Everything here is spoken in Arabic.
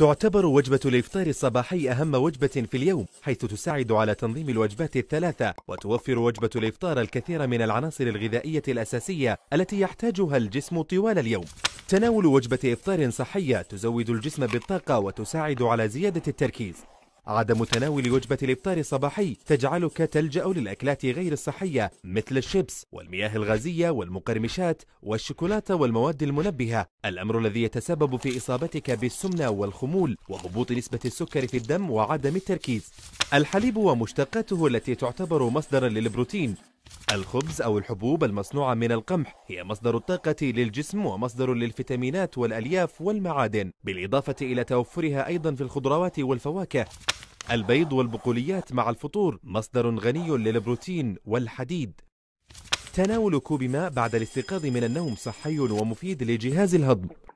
تعتبر وجبة الإفطار الصباحي أهم وجبة في اليوم حيث تساعد على تنظيم الوجبات الثلاثة وتوفر وجبة الإفطار الكثير من العناصر الغذائية الأساسية التي يحتاجها الجسم طوال اليوم تناول وجبة إفطار صحية تزود الجسم بالطاقة وتساعد على زيادة التركيز عدم تناول وجبة الإفطار الصباحي تجعلك تلجأ للأكلات غير الصحية مثل الشيبس والمياه الغازية والمقرمشات والشوكولاتة والمواد المنبهة الأمر الذي يتسبب في إصابتك بالسمنة والخمول وهبوط نسبة السكر في الدم وعدم التركيز الحليب ومشتقاته التي تعتبر مصدرا للبروتين الخبز أو الحبوب المصنوعة من القمح هي مصدر الطاقة للجسم ومصدر للفيتامينات والألياف والمعادن بالإضافة إلى توفرها أيضا في الخضروات والفواكه البيض والبقوليات مع الفطور مصدر غني للبروتين والحديد تناول كوب ماء بعد الاستيقاظ من النوم صحي ومفيد لجهاز الهضم